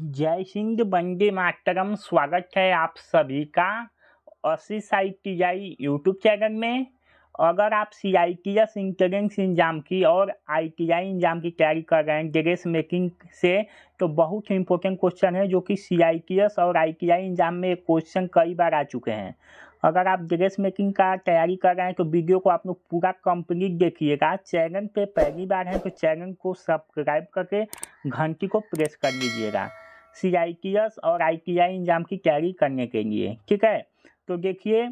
जय सिंह बंदे मातरम स्वागत है आप सभी का अशी site T I YouTube channel में अगर आप C I T S entrance exam की और आई टी आई एग्जाम की तैयारी कर रहे हैं ड्रेस मेकिंग से तो बहुत ही इंपॉर्टेंट क्वेश्चन है जो कि सी आई टी एस और आई टी आई एग्जाम में क्वेश्चन कई बार आ चुके हैं अगर आप ड्रेस मेकिंग का तैयारी कर रहे हैं तो वीडियो को आप लोग पूरा कंप्लीट देखिएगा चैनल पे पहली बार है तो चैनल को सब्सक्राइब करके घंटी को प्रेस कर लीजिएगा सी आई टी एस और आई टी आई एग्ज़ाम की तैयारी करने के लिए ठीक है तो देखिए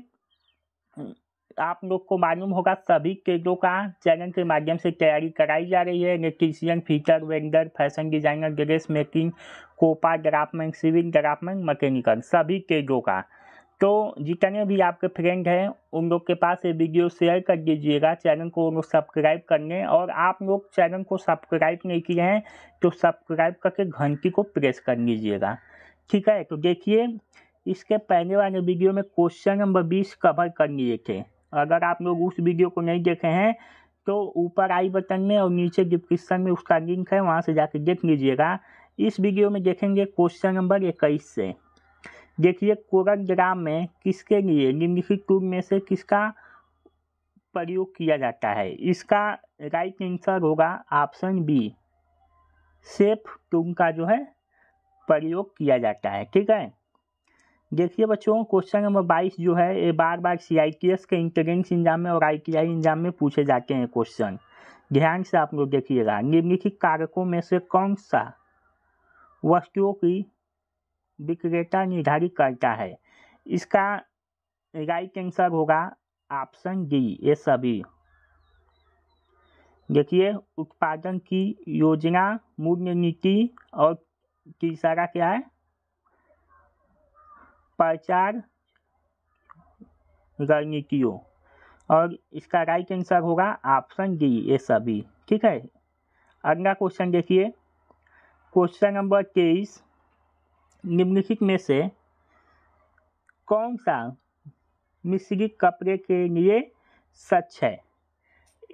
आप लोग को मालूम होगा सभी केडों का चैनल के माध्यम से तैयारी कराई जा रही है electrician fitter welder fashion designer dress making COPA draftsman civil draftsman mechanical सभी केडों का तो जितने भी आपके फ्रेंड हैं उन लोग के पास ये वीडियो शेयर कर दीजिएगा चैनल को उन लोग सब्सक्राइब करने और आप लोग चैनल को सब्सक्राइब नहीं किए हैं तो सब्सक्राइब करके घंटी को प्रेस कर लीजिएगा ठीक है तो देखिए इसके पहले वाले वीडियो में क्वेश्चन नंबर बीस कवर कर लिए थे अगर आप लोग उस वीडियो को नहीं देखे हैं तो ऊपर आई बटन में और नीचे डिस्क्रिप्शन में उसका लिंक है वहाँ से जाके देख लीजिएगा इस वीडियो में देखेंगे क्वेश्चन नंबर इक्कीस से देखिए कोरल ग्राम में किसके लिए निम्नलिखित टूर में से किसका प्रयोग किया जाता है इसका राइट आंसर होगा ऑप्शन बी सेफ टूम का जो है प्रयोग किया जाता है ठीक है देखिए बच्चों क्वेश्चन नंबर बाईस जो है ये बार बार सी आई टी एस के इंटरेंस एग्जाम में और आई टी आई एग्जाम में पूछे जाते हैं क्वेश्चन ध्यान से आप लोग देखिएगा निम्नलिखित कारकों में से कौन सा वस्तुओं की विक्रेता निर्धारित करता है इसका राइट आंसर होगा ऑप्शन डी ये सभी देखिए उत्पादन की योजना मूल्य नीति और तीसरा क्या है प्रचार रणनीतियों और इसका राइट आंसर होगा ऑप्शन डी ये सभी ठीक है अगला क्वेश्चन देखिए क्वेश्चन नंबर तेईस निम्नलिखित में से कौन सा मिश्रित कपड़े के लिए सच है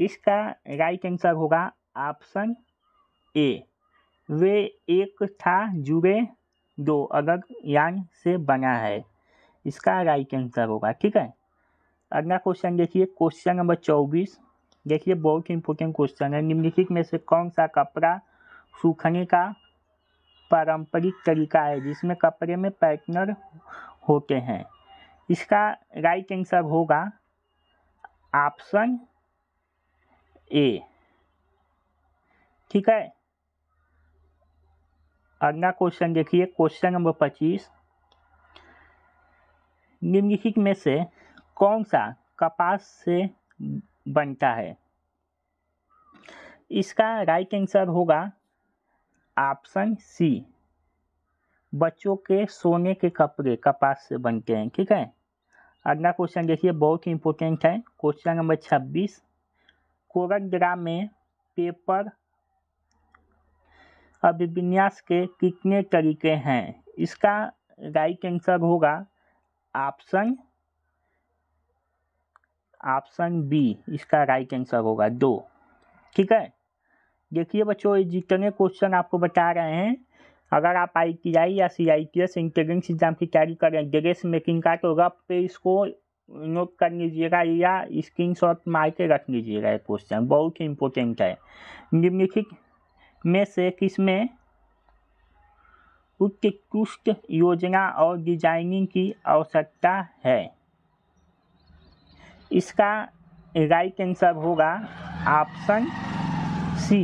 इसका राइट आंसर होगा ऑप्शन ए वे एक था जुड़े दो अगर यान से बना है इसका राइट आंसर होगा ठीक है अगला क्वेश्चन देखिए क्वेश्चन नंबर चौबीस देखिए बहुत इंपॉर्टेंट क्वेश्चन है निम्नलिखित में से कौन सा कपड़ा सूखने का पारंपरिक तरीका है जिसमें कपड़े में पैटनर होते हैं इसका राइट आंसर होगा ऑप्शन ए ठीक है अगला क्वेश्चन देखिए क्वेश्चन नंबर पच्चीस निम्नलिखित में से कौन सा कपास से बनता है इसका राइट आंसर होगा ऑप्शन सी बच्चों के सोने के कपड़े कपास से बनते हैं ठीक है अगला क्वेश्चन देखिए बहुत ही इंपॉर्टेंट है क्वेश्चन नंबर छब्बीस कोरकग्रा में पेपर अभिविन्यास के कितने तरीके हैं इसका राइट आंसर होगा ऑप्शन ऑप्शन बी इसका राइट आंसर होगा दो ठीक है देखिए बच्चों जितने क्वेश्चन आपको बता रहे हैं अगर आप आई टी आई या C I T S intelligence exam की तैयारी कर रहे हैं ड्रेस मेकिंग का तो रफ पे इसको नोट कर लीजिएगा या स्क्रीन शॉट मार के रख लीजिएगा ये क्वेश्चन बहुत ही इम्पोर्टेंट है निम्नलिखित में से किसमें उत्कृष्ट योजना और डिजाइनिंग की आवश्यकता है इसका राइट आंसर होगा ऑप्शन सी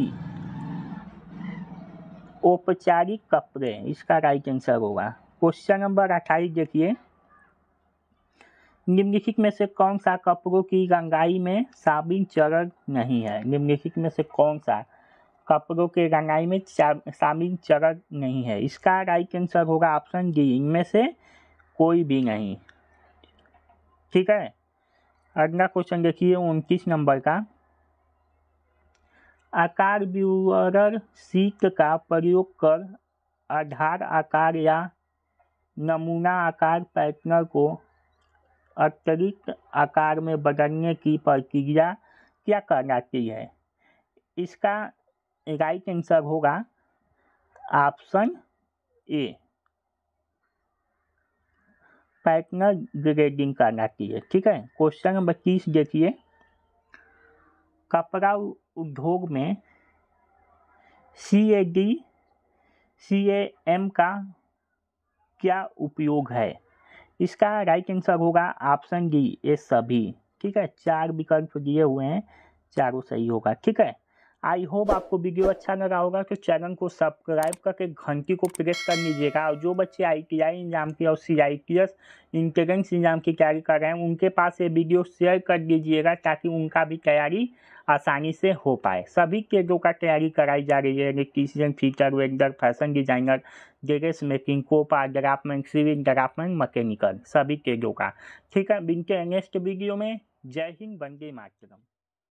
औपचारिक कपड़े इसका राइट आंसर होगा क्वेश्चन नंबर अट्ठाईस देखिए निम्नलिखित में से कौन सा कपड़ों की रंगाई में साबिन चरण नहीं है निम्नलिखित में से कौन सा कपड़ों के रंगाई में साबिन चरण नहीं है इसका राइट आंसर होगा ऑप्शन डी इनमें से कोई भी नहीं ठीक है अगला क्वेश्चन देखिए उनतीस नंबर का आकार विवरण सीट का प्रयोग कर आधार आकार या नमूना आकार पैटर्न को अतिरिक्त आकार में बदलने की प्रक्रिया क्या कहलाती है इसका राइट आंसर होगा ऑप्शन ए पैटर्न ग्रेडिंग कहलाती है ठीक है क्वेश्चन नंबर तीस देखिए कपड़ा उद्योग में सी ए डी सी एम का क्या उपयोग है इसका राइट आंसर होगा ऑप्शन डी ये सभी ठीक है चार विकल्प दिए हुए हैं चारों सही होगा ठीक है आई होप आपको वीडियो अच्छा लगा होगा तो चैनल को सब्सक्राइब करके घंटी को प्रेस कर लीजिएगा और जो बच्चे आई टी आई इंजाम की और सी आई टी एस इंटेरेंस इंजाम की तैयारी कर रहे हैं उनके पास ये वीडियो शेयर कर दीजिएगा ताकि उनका भी तैयारी आसानी से हो पाए सभी जो का तैयारी कराई जा रही है electrician fitter welder fashion designer dress making COPA development civil development mechanical सभी जो का ठीक है बिनके नेक्स्ट वीडियो में जय हिंद बंदे मातरम